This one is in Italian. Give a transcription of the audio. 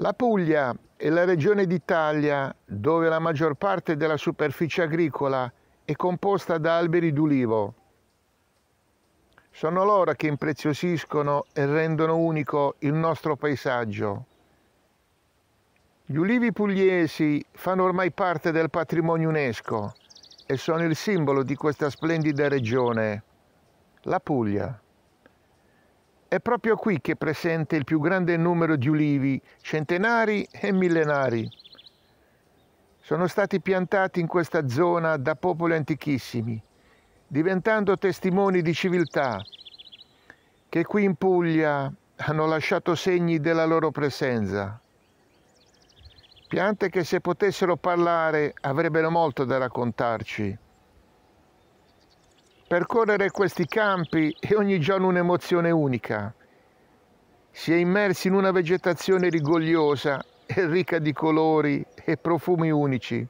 La Puglia è la regione d'Italia dove la maggior parte della superficie agricola è composta da alberi d'ulivo. Sono loro che impreziosiscono e rendono unico il nostro paesaggio. Gli ulivi pugliesi fanno ormai parte del patrimonio UNESCO e sono il simbolo di questa splendida regione, la Puglia. È proprio qui che è presente il più grande numero di ulivi, centenari e millenari. Sono stati piantati in questa zona da popoli antichissimi, diventando testimoni di civiltà, che qui in Puglia hanno lasciato segni della loro presenza. Piante che se potessero parlare avrebbero molto da raccontarci. Percorrere questi campi è ogni giorno un'emozione unica. Si è immersi in una vegetazione rigogliosa e ricca di colori e profumi unici.